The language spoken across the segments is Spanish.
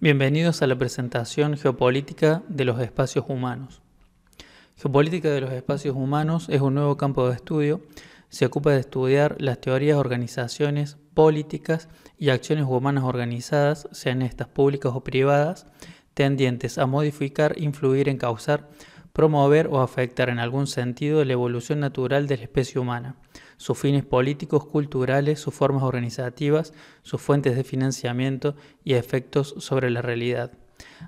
Bienvenidos a la presentación geopolítica de los espacios humanos. Geopolítica de los espacios humanos es un nuevo campo de estudio. Se ocupa de estudiar las teorías, organizaciones, políticas y acciones humanas organizadas, sean estas públicas o privadas, tendientes a modificar, influir, en, causar, promover o afectar en algún sentido la evolución natural de la especie humana sus fines políticos, culturales, sus formas organizativas, sus fuentes de financiamiento y efectos sobre la realidad.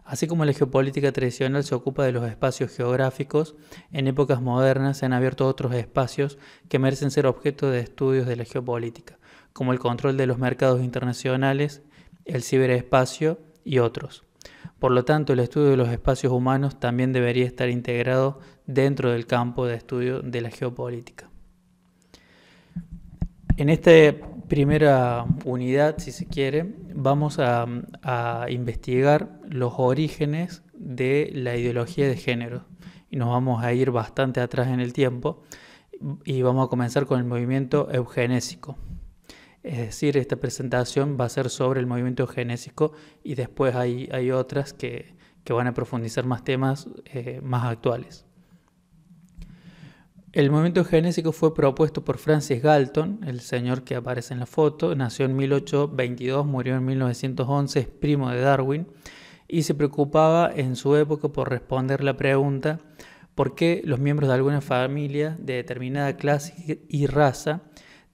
Así como la geopolítica tradicional se ocupa de los espacios geográficos, en épocas modernas se han abierto otros espacios que merecen ser objeto de estudios de la geopolítica, como el control de los mercados internacionales, el ciberespacio y otros. Por lo tanto, el estudio de los espacios humanos también debería estar integrado dentro del campo de estudio de la geopolítica. En esta primera unidad, si se quiere, vamos a, investigar los orígenes de la ideología de género y nos vamos a ir bastante atrás en el tiempo y vamos a comenzar con el movimiento eugenésico. Es decir, esta presentación va a ser sobre el movimiento eugenésico y después hay, otras que, van a profundizar más temas eh, más actuales. El movimiento genésico fue propuesto por Francis Galton, el señor que aparece en la foto, nació en 1822, murió en 1911, es primo de Darwin, y se preocupaba en su época por responder la pregunta por qué los miembros de alguna familia de determinada clase y raza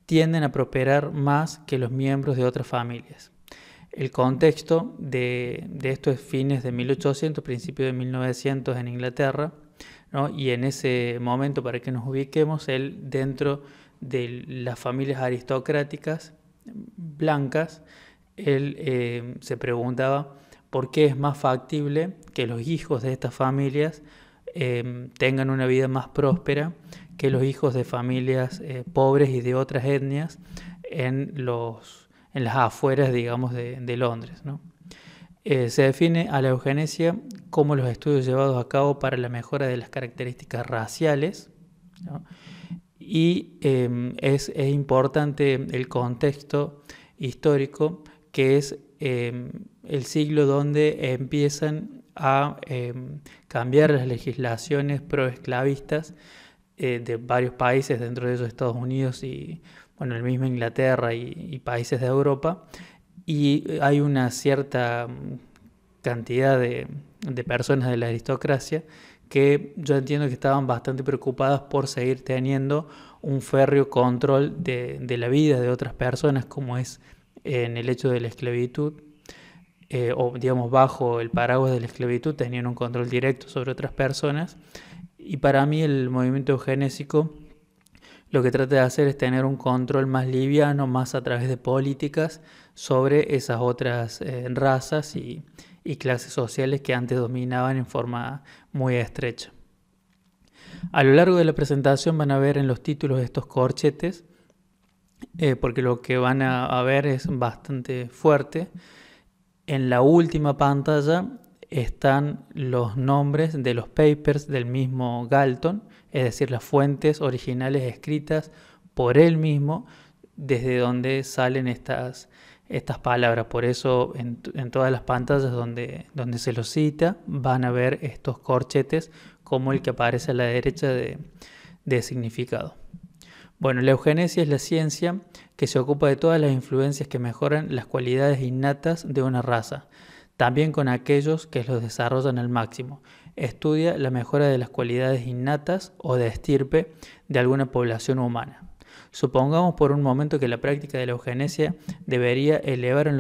tienden a prosperar más que los miembros de otras familias. El contexto de, esto es fines de 1800, principios de 1900 en Inglaterra, y en ese momento, para que nos ubiquemos, él dentro de las familias aristocráticas blancas, él eh, se preguntaba por qué es más factible que los hijos de estas familias eh, tengan una vida más próspera que los hijos de familias eh, pobres y de otras etnias en, las afueras, digamos, de, de Londres. ¿no? Eh, se define a la eugenesia como los estudios llevados a cabo para la mejora de las características raciales. Y em, es, importante el contexto histórico que es em, el siglo donde empiezan a em, cambiar las legislaciones pro-esclavistas eh, de varios países, dentro de ellos Estados Unidos y bueno, el mismo Inglaterra y países de Europa, y hay una cierta mm, cantidad de, personas de la aristocracia que yo entiendo que estaban bastante preocupadas por seguir teniendo un férreo control de, la vida de otras personas, como es eh, en el hecho de la esclavitud, eh, o digamos bajo el paraguas de la esclavitud, tenían un control directo sobre otras personas. Y para mí el movimiento eugenésico lo que trata de hacer es tener un control más liviano, más a través de políticas, sobre esas otras eh, razas y, clases sociales que antes dominaban en forma muy estrecha. A lo largo de la presentación van a ver en los títulos estos corchetes, eh, porque lo que van a, ver es bastante fuerte. En la última pantalla están los nombres de los papers del mismo Galton, es decir, las fuentes originales escritas por él mismo, desde donde salen estas estas palabras. Por eso en, todas las pantallas donde, donde se los cita van a ver estos corchetes como el que aparece a la derecha de, de significado. Bueno, la eugenesia es la ciencia que se ocupa de todas las influencias que mejoran las cualidades innatas de una raza, también con aquellos que los desarrollan al máximo. Estudia la mejora de las cualidades innatas o de estirpe de alguna población humana. Supongamos por un momento que la práctica de la eugenesia debería elevar en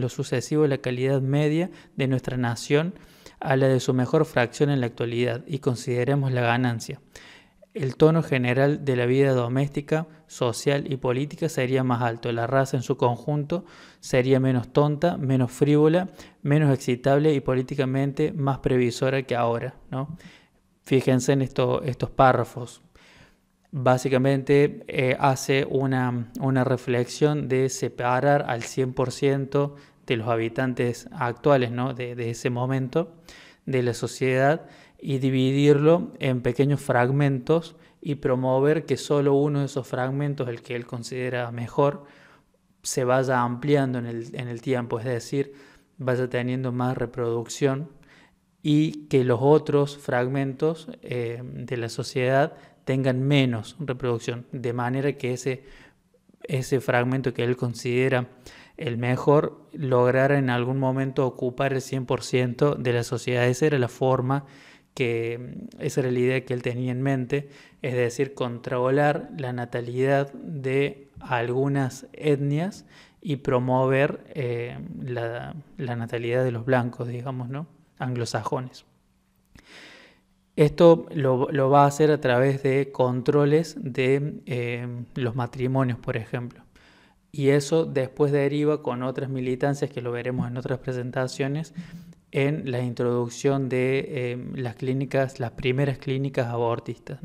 lo, sucesivo la calidad media de nuestra nación a la de su mejor fracción en la actualidad y consideremos la ganancia. El tono general de la vida doméstica, social y política sería más alto, la raza en su conjunto sería menos tonta, menos frívola, menos excitable y políticamente más previsora que ahora. Fíjense en estos párrafos básicamente eh, hace una, reflexión de separar al 100% de los habitantes actuales de, ese momento de la sociedad y dividirlo en pequeños fragmentos y promover que solo uno de esos fragmentos, el que él considera mejor, se vaya ampliando en el, tiempo, es decir, vaya teniendo más reproducción y que los otros fragmentos eh, de la sociedad tengan menos reproducción, de manera que ese, ese fragmento que él considera el mejor lograra en algún momento ocupar el 100% de la sociedad. Esa era la forma que, esa era la idea que él tenía en mente, es decir, controlar la natalidad de algunas etnias y promover eh, la, la natalidad de los blancos, digamos, ¿no? Anglosajones. Esto lo, va a hacer a través de controles de eh, los matrimonios, por ejemplo. Y eso después deriva con otras militancias que lo veremos en otras presentaciones en la introducción de eh, las clínicas, las primeras clínicas abortistas.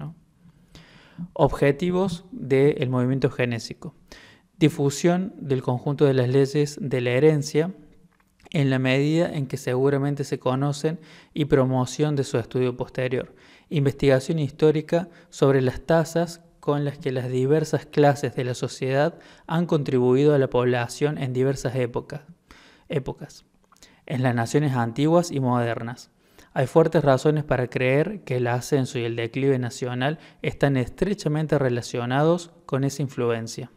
Objetivos del movimiento genésico. Difusión del conjunto de las leyes de la herencia en la medida en que seguramente se conocen y promoción de su estudio posterior. Investigación histórica sobre las tasas con las que las diversas clases de la sociedad han contribuido a la población en diversas épocas, épocas en las naciones antiguas y modernas. Hay fuertes razones para creer que el ascenso y el declive nacional están estrechamente relacionados con esa influencia.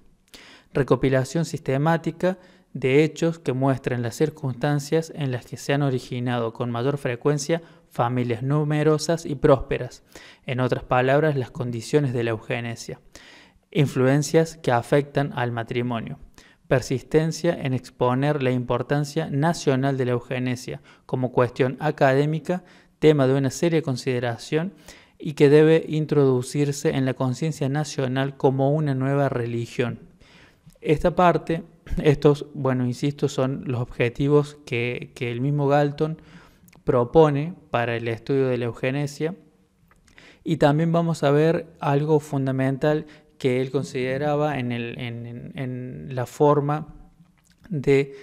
Recopilación sistemática de hechos que muestran las circunstancias en las que se han originado con mayor frecuencia familias numerosas y prósperas, en otras palabras, las condiciones de la eugenesia, influencias que afectan al matrimonio, persistencia en exponer la importancia nacional de la eugenesia como cuestión académica, tema de una seria consideración y que debe introducirse en la conciencia nacional como una nueva religión. Esta parte estos, bueno, insisto, son los objetivos que, el mismo Galton propone para el estudio de la eugenesia. Y también vamos a ver algo fundamental que él consideraba en, la forma de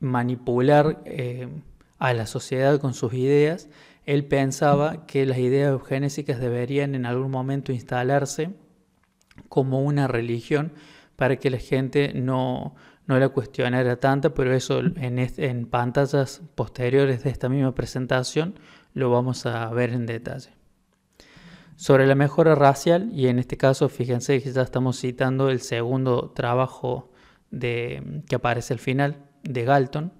manipular eh, a la sociedad con sus ideas. Él pensaba que las ideas eugenésicas deberían en algún momento instalarse como una religión para que la gente no, no la cuestionara tanta, pero eso en, pantallas posteriores de esta misma presentación lo vamos a ver en detalle. Sobre la mejora racial, y en este caso fíjense que ya estamos citando el segundo trabajo de, que aparece al final de Galton,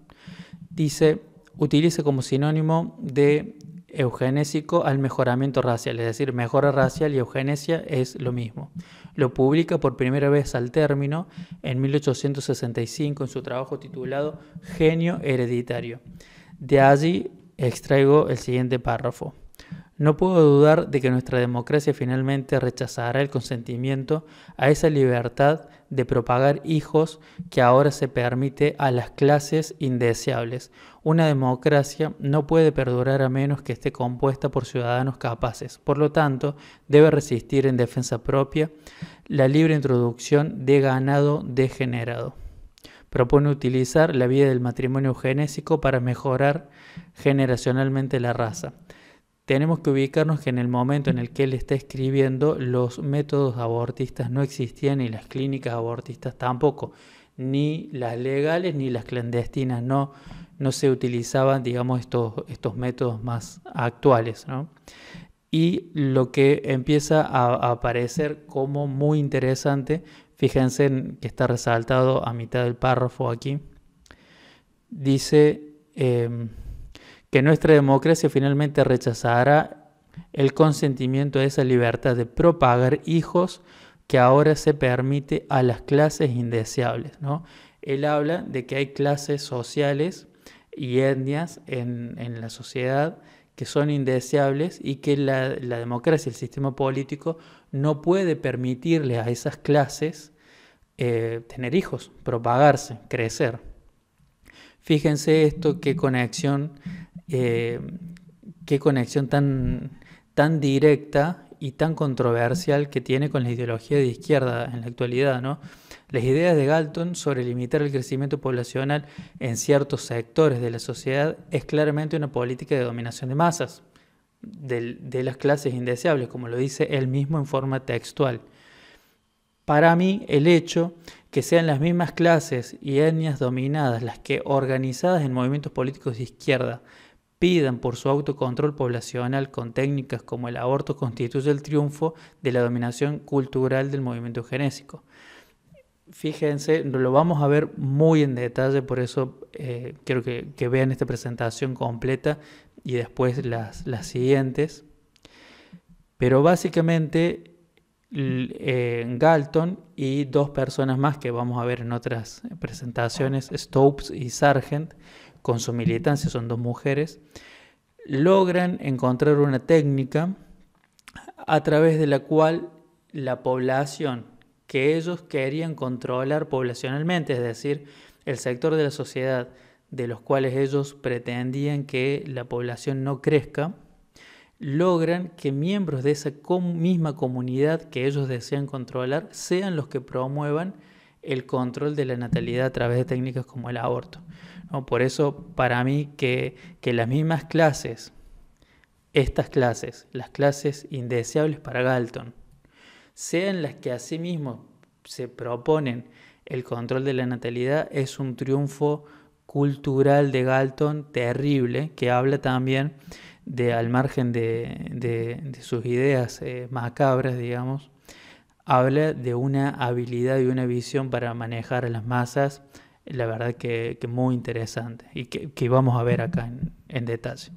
dice, utiliza como sinónimo de eugenésico al mejoramiento racial, es decir, mejora racial y eugenesia es lo mismo. Lo publica por primera vez al término en 1865 en su trabajo titulado Genio Hereditario. De allí extraigo el siguiente párrafo. No puedo dudar de que nuestra democracia finalmente rechazará el consentimiento a esa libertad de propagar hijos que ahora se permite a las clases indeseables. Una democracia no puede perdurar a menos que esté compuesta por ciudadanos capaces. Por lo tanto, debe resistir en defensa propia la libre introducción de ganado degenerado propone utilizar la vía del matrimonio genésico para mejorar generacionalmente la raza tenemos que ubicarnos que en el momento en el que él está escribiendo, los métodos abortistas no existían y las clínicas abortistas tampoco, ni las legales ni las clandestinas, no, no se utilizaban, digamos, estos, estos métodos más actuales. Y lo que empieza a, aparecer como muy interesante, fíjense que está resaltado a mitad del párrafo aquí, dice... Em, que nuestra democracia finalmente rechazará el consentimiento de esa libertad de propagar hijos que ahora se permite a las clases indeseables. ¿no? Él habla de que hay clases sociales y etnias en, la sociedad que son indeseables y que la, democracia, el sistema político, no puede permitirle a esas clases eh, tener hijos, propagarse, crecer. Fíjense esto, qué conexión eh, qué conexión tan, directa y tan controversial que tiene con la ideología de izquierda en la actualidad, ¿no? Las ideas de Galton sobre limitar el crecimiento poblacional en ciertos sectores de la sociedad es claramente una política de dominación de masas, de las clases indeseables, como lo dice él mismo en forma textual. Para mí, el hecho que sean las mismas clases y etnias dominadas las que, organizadas en movimientos políticos de izquierda, pidan por su autocontrol poblacional con técnicas como el aborto constituye el triunfo de la dominación cultural del movimiento genésico. Fíjense, lo vamos a ver muy en detalle, por eso eh, quiero que, vean esta presentación completa y después las, siguientes. Pero básicamente eh, Galton y dos personas más que vamos a ver en otras presentaciones, Stopes y Sargent, con su militancia, son dos mujeres, logran encontrar una técnica a través de la cual la población que ellos querían controlar poblacionalmente, es decir, el sector de la sociedad de los cuales ellos pretendían que la población no crezca, logran que miembros de esa misma comunidad que ellos desean controlar sean los que promuevan el control de la natalidad a través de técnicas como el aborto. Por eso para mí que, las mismas clases, estas clases, las clases indeseables para Galton, sean las que a sí mismo se proponen el control de la natalidad, es un triunfo cultural de Galton terrible, que habla también de, al margen de, sus ideas eh, macabras, digamos, habla de una habilidad y una visión para manejar a las masas la verdad que, muy interesante y que, vamos a ver acá en, detalle.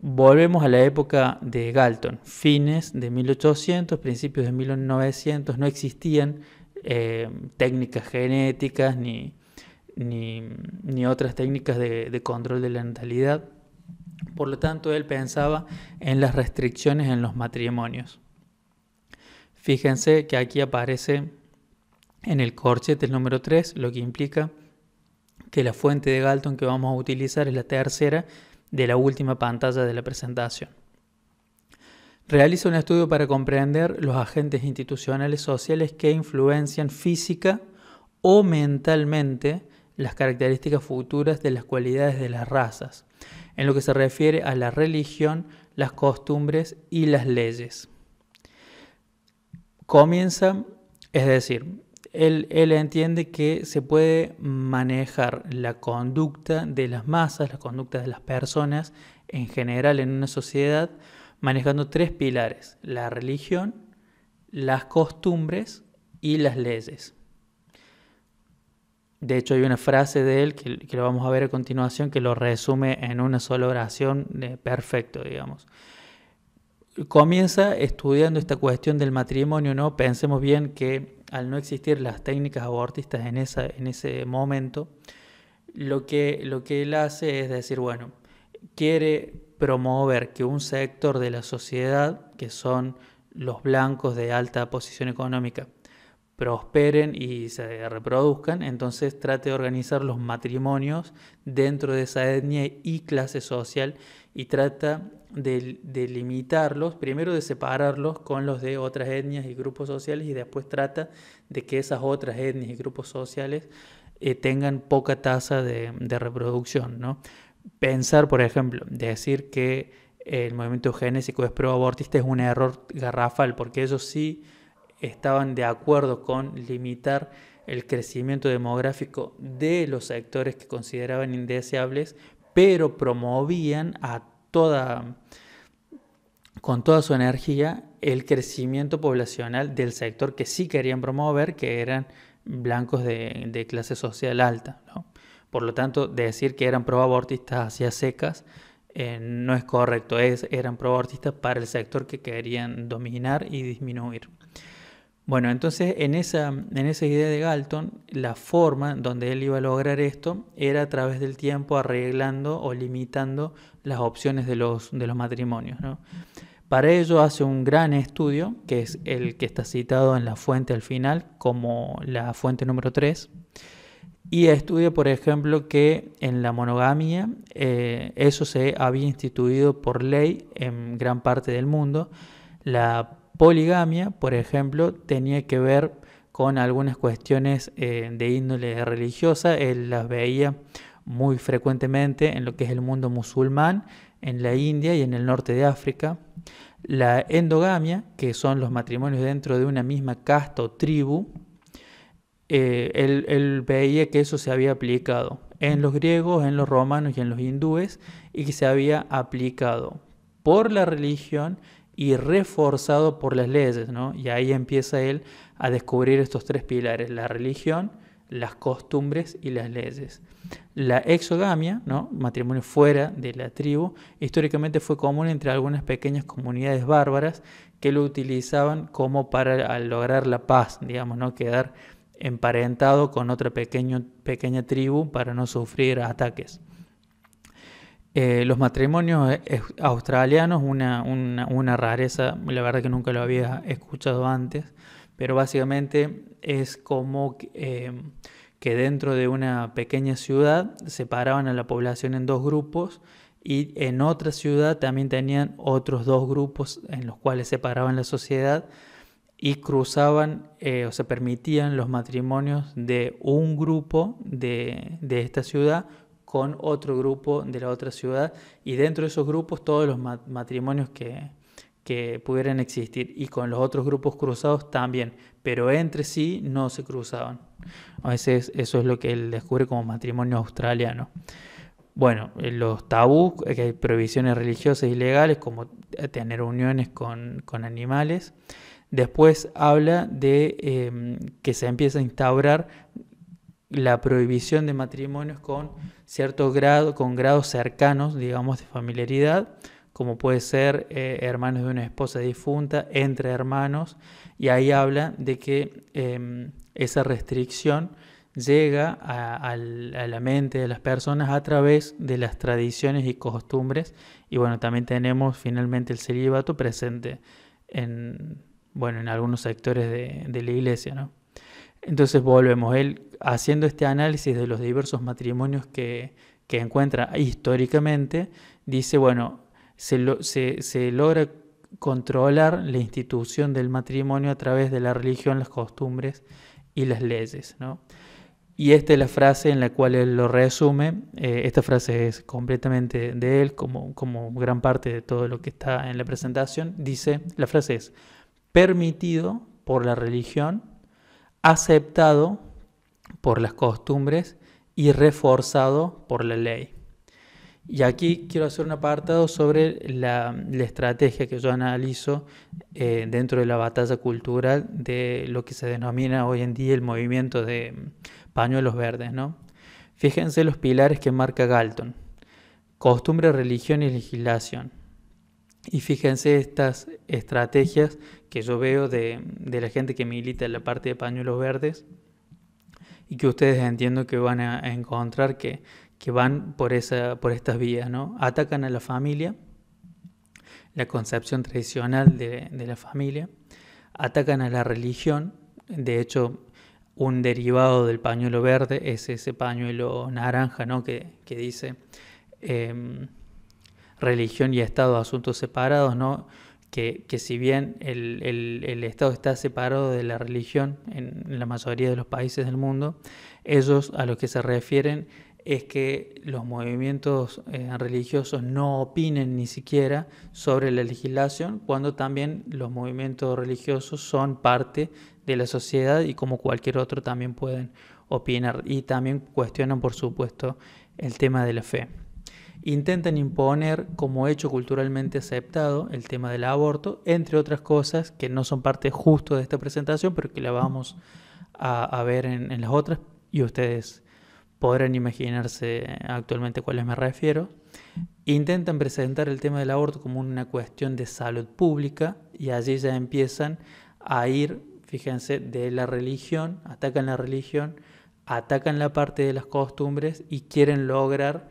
Volvemos a la época de Galton, fines de 1800, principios de 1900, no existían eh, técnicas genéticas ni, ni, otras técnicas de, de control de la natalidad. Por lo tanto, él pensaba en las restricciones en los matrimonios. Fíjense que aquí aparece en el corchete el número 3, lo que implica que la fuente de Galton que vamos a utilizar es la tercera de la última pantalla de la presentación. Realiza un estudio para comprender los agentes institucionales sociales que influencian física o mentalmente las características futuras de las cualidades de las razas, en lo que se refiere a la religión, las costumbres y las leyes. Comienza, es decir, él, entiende que se puede manejar la conducta de las masas, la conducta de las personas en general en una sociedad, manejando tres pilares, la religión, las costumbres y las leyes. De hecho, hay una frase de él que, lo vamos a ver a continuación que lo resume en una sola oración de eh, perfecto, digamos comienza estudiando esta cuestión del matrimonio, ¿no? Pensemos bien que al no existir las técnicas abortistas en, ese momento, lo que, lo que él hace es decir, bueno, quiere promover que un sector de la sociedad, que son los blancos de alta posición económica, prosperen y se reproduzcan, entonces trate de organizar los matrimonios dentro de esa etnia y clase social y trata de, limitarlos, primero de separarlos con los de otras etnias y grupos sociales y después trata de que esas otras etnias y grupos sociales eh, tengan poca tasa de, reproducción. ¿no? Pensar, por ejemplo, decir que el movimiento eugenésico es proabortista es un error garrafal porque ellos sí estaban de acuerdo con limitar el crecimiento demográfico de los sectores que consideraban indeseables, pero promovían a toda, con toda su energía el crecimiento poblacional del sector que sí querían promover, que eran blancos de, clase social alta. Por lo tanto, decir que eran proabortistas hacia secas eh, no es correcto, es, eran proabortistas para el sector que querían dominar y disminuir. Bueno, entonces en esa, en esa idea de Galton, la forma donde él iba a lograr esto era a través del tiempo arreglando o limitando las opciones de los, de los matrimonios. Para ello hace un gran estudio, que es el que está citado en la fuente al final como la fuente número 3, y estudia, por ejemplo, que en la monogamia eh, eso se había instituido por ley en gran parte del mundo. La poligamia, por ejemplo, tenía que ver con algunas cuestiones eh, de índole religiosa. Él las veía muy frecuentemente en lo que es el mundo musulmán, en la India y en el norte de África. La endogamia, que son los matrimonios dentro de una misma casta o tribu, eh, él veía que eso se había aplicado en los griegos, en los romanos y en los hindúes, y que se había aplicado por la religión y reforzado por las leyes, ¿no? Y ahí empieza él a descubrir estos tres pilares, la religión, las costumbres y las leyes. La exogamia, ¿no? matrimonio fuera de la tribu, históricamente fue común entre algunas pequeñas comunidades bárbaras que lo utilizaban como para lograr la paz, digamos, no quedar emparentado con otra pequeña tribu para no sufrir ataques. Eh, los matrimonios eh, australianos, una, rareza, la verdad que nunca lo había escuchado antes, pero básicamente es como eh, que dentro de una pequeña ciudad separaban a la población en dos grupos y en otra ciudad también tenían otros dos grupos en los cuales separaban la sociedad y cruzaban o se permitían los matrimonios de un grupo de esta ciudad con otro grupo de la otra ciudad y dentro de esos grupos todos los matrimonios que, pudieran existir y con los otros grupos cruzados también, pero entre sí no se cruzaban. A veces eso es lo que él descubre como matrimonio australiano. Bueno, eh, los tabús, eh, que hay prohibiciones religiosas y legales, como eh, tener uniones con, animales. Después habla de em, que se empieza a instaurar la prohibición de matrimonios con cierto grado, con grados cercanos, digamos, de familiaridad, como puede ser eh, hermanos de una esposa difunta, entre hermanos, y ahí habla de que em, esa restricción llega a, la mente de las personas a través de las tradiciones y costumbres, y bueno, también tenemos finalmente el celibato presente en, bueno, en algunos sectores de, de la iglesia, ¿no? Entonces volvemos, él haciendo este análisis de los diversos matrimonios que, encuentra históricamente, dice, bueno, se, logra controlar la institución del matrimonio a través de la religión, las costumbres y las leyes. ¿no? Y esta es la frase en la cual él lo resume. Eh, esta frase es completamente de él, como, como gran parte de todo lo que está en la presentación. Dice, la frase es, permitido por la religión aceptado por las costumbres y reforzado por la ley. Y aquí quiero hacer un apartado sobre la, estrategia que yo analizo eh, dentro de la batalla cultural de lo que se denomina hoy en día el movimiento de pañuelos verdes. Fíjense los pilares que marca Galton. Costumbre, religión y legislación. Y fíjense estas estrategias que yo veo de, la gente que milita en la parte de pañuelos verdes y que ustedes entiendo que van a encontrar que, que van por, esa, por estas vías, ¿no? Atacan a la familia, la concepción tradicional de, la familia, atacan a la religión, de hecho un derivado del pañuelo verde es ese pañuelo naranja, ¿no? Que, dice... Em, religión y Estado asuntos separados, ¿no? Que, que si bien el, el, Estado está separado de la religión en la mayoría de los países del mundo, ellos a lo que se refieren es que los movimientos eh, religiosos no opinen ni siquiera sobre la legislación, cuando también los movimientos religiosos son parte de la sociedad y como cualquier otro también pueden opinar. Y también cuestionan, por supuesto, el tema de la fe intentan imponer como hecho culturalmente aceptado el tema del aborto, entre otras cosas que no son parte justo de esta presentación, pero que la vamos a, ver en, en, las otras y ustedes podrán imaginarse actualmente a cuáles me refiero. Intentan presentar el tema del aborto como una cuestión de salud pública y allí ya empiezan a ir, fíjense, de la religión, atacan la religión, atacan la parte de las costumbres y quieren lograr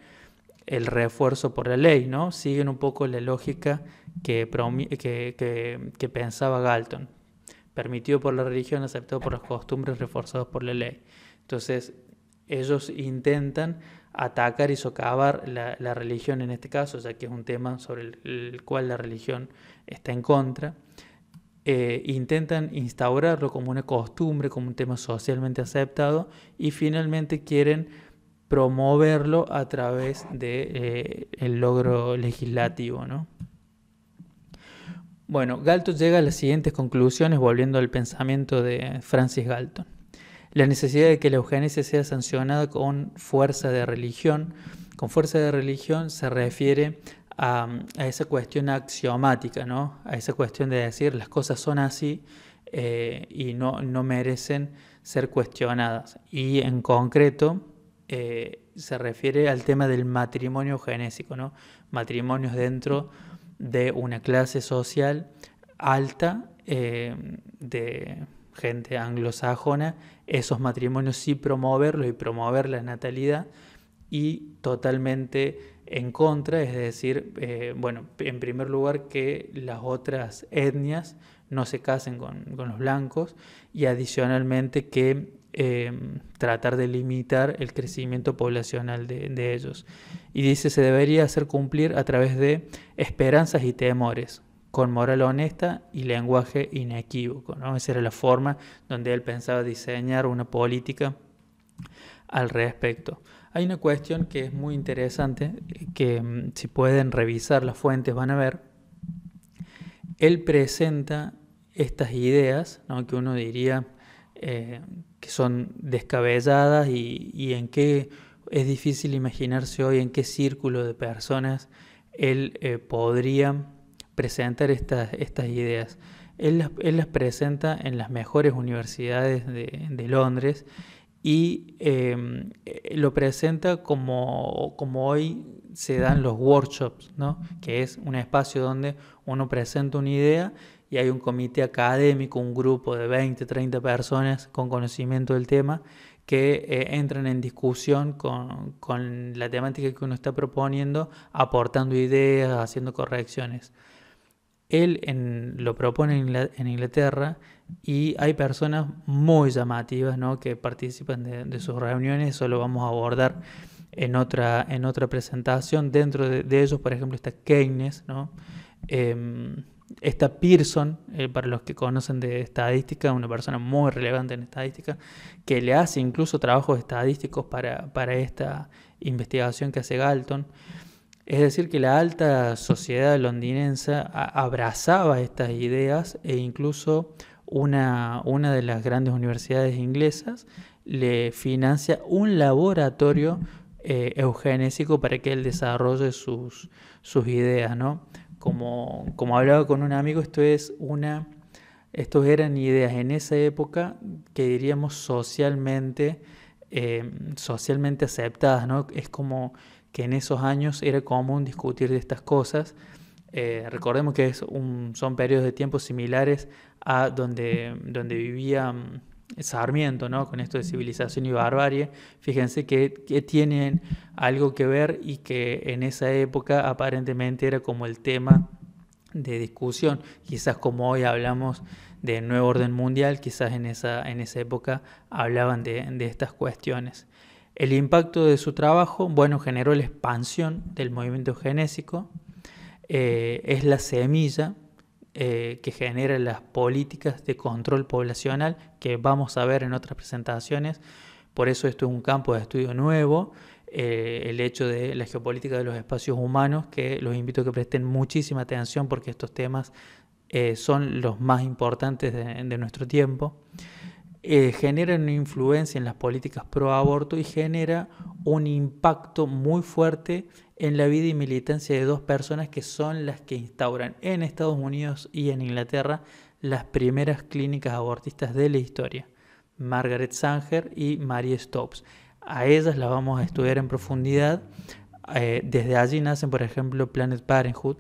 el refuerzo por la ley, ¿no? Siguen un poco la lógica que, pensaba Galton. Permitido por la religión, aceptado por las costumbres, reforzado por la ley. Entonces, ellos intentan atacar y socavar la, religión en este caso, ya que es un tema sobre el, cual la religión está en contra. Eh, intentan instaurarlo como una costumbre, como un tema socialmente aceptado y finalmente quieren promoverlo a través de, eh, el logro legislativo. ¿no? Bueno, Galton llega a las siguientes conclusiones volviendo al pensamiento de Francis Galton. La necesidad de que la eugenesia sea sancionada con fuerza de religión. Con fuerza de religión se refiere a, esa cuestión axiomática, ¿no? a esa cuestión de decir las cosas son así eh, y no, no merecen ser cuestionadas. Y en concreto, eh, se refiere al tema del matrimonio genésico, ¿no? Matrimonios dentro de una clase social alta eh, de gente anglosajona, esos matrimonios sí promoverlos y promover la natalidad y totalmente en contra, es decir, eh, bueno, en primer lugar que las otras etnias no se casen con, con los blancos y adicionalmente que Em, tratar de limitar el crecimiento poblacional de, ellos. Y dice, se debería hacer cumplir a través de esperanzas y temores, con moral honesta y lenguaje inequívoco. ¿no? Esa era la forma donde él pensaba diseñar una política al respecto. Hay una cuestión que es muy interesante, que em, si pueden revisar las fuentes van a ver. Él presenta estas ideas, que uno diría eh, que son descabelladas y, en qué es difícil imaginarse hoy en qué círculo de personas él eh, podría presentar estas, estas ideas. Él las, presenta en las mejores universidades de, Londres y em, eh, lo presenta como, como, hoy se dan los workshops, ¿no? que es un espacio donde uno presenta una idea y hay un comité académico, un grupo de 20, 30 personas con conocimiento del tema que eh, entran en discusión con, con, la temática que uno está proponiendo, aportando ideas, haciendo correcciones. Él lo propone en, Inglaterra y hay personas muy llamativas ¿no? que participan de, sus reuniones, eso lo vamos a abordar en otra, en otra presentación. Dentro de, ellos, por ejemplo, está Keynes, ¿no? Em, esta Pearson, eh, para los que conocen de estadística, una persona muy relevante en estadística, que le hace incluso trabajos estadísticos para, esta investigación que hace Galton. Es decir, que la alta sociedad londinense abrazaba estas ideas e incluso una, de las grandes universidades inglesas le financia un laboratorio eh, eugenésico para que él desarrolle sus, sus ideas, ¿no? como, hablaba con un amigo, esto es una, estos eran ideas en esa época que diríamos socialmente, eh, socialmente aceptadas, Es como que en esos años era común discutir de estas cosas. Eh, recordemos que son periodos de tiempo similares a donde, donde vivían Sarmiento, con esto de civilización y barbarie, fíjense que, tienen algo que ver y que en esa época aparentemente era como el tema de discusión, quizás como hoy hablamos de nuevo orden mundial, quizás en esa, en esa época hablaban de, estas cuestiones. El impacto de su trabajo, bueno, generó la expansión del movimiento genésico, eh, es la semilla eh, que genera las políticas de control poblacional que vamos a ver en otras presentaciones. Por eso esto es un campo de estudio nuevo, eh, el hecho de la geopolítica de los espacios humanos, que los invito a que presten muchísima atención porque estos temas eh, son los más importantes de, nuestro tiempo. genera generan una influencia en las políticas pro aborto y genera un impacto muy fuerte en la vida y militancia de dos personas que son las que instauran en Estados Unidos y en Inglaterra las primeras clínicas abortistas de la historia, Margaret Sanger y Marie Stopes. A ellas las vamos a estudiar en profundidad. Eh, desde allí nacen, por ejemplo, Planet Parenthood,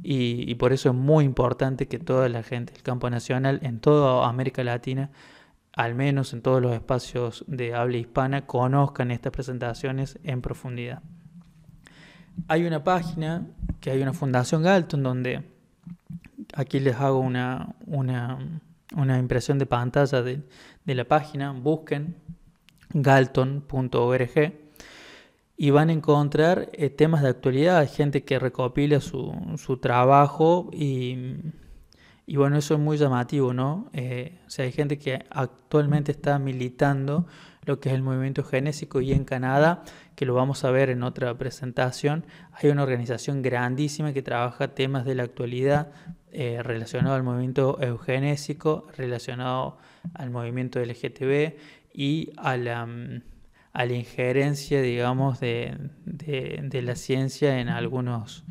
y, por eso es muy importante que toda la gente el campo nacional en toda América Latina, al menos en todos los espacios de habla hispana, conozcan estas presentaciones en profundidad hay una página que hay una fundación Galton donde aquí les hago una, una, impresión de pantalla de, la página, busquen galton.org y van a encontrar eh, temas de actualidad, gente que recopila su, su trabajo y, y, bueno, eso es muy llamativo, ¿no? Eh, o sea, hay gente que actualmente está militando lo que es el movimiento eugenésico, y en Canadá, que lo vamos a ver en otra presentación, hay una organización grandísima que trabaja temas de la actualidad eh, relacionados al movimiento eugenésico, relacionado al movimiento LGTB y mm, a la, injerencia, digamos, de, la ciencia en algunos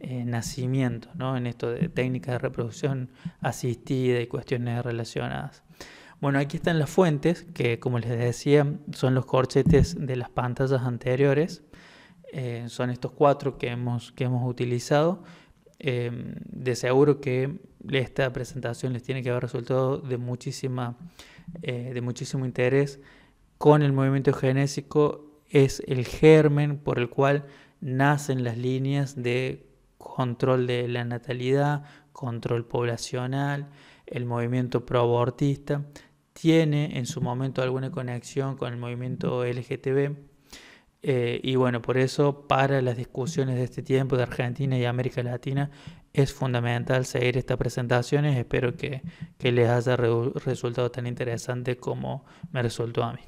eh, nacimientos, en esto de técnicas de reproducción asistida y cuestiones relacionadas. Bueno, aquí están las fuentes, que como les decía, son los corchetes de las pantallas anteriores. Eh, son estos cuatro que hemos, que hemos utilizado. Em, de seguro que esta presentación les tiene que haber resultado de, muchísima, eh, de muchísimo interés. Con el movimiento genésico es el germen por el cual nacen las líneas de control de la natalidad, control poblacional, el movimiento proabortista tiene en su momento alguna conexión con el movimiento LGTB. Eh, y bueno, por eso para las discusiones de este tiempo de Argentina y América Latina es fundamental seguir estas presentaciones. Espero que, les haya resultado tan interesante como me resultó a mí.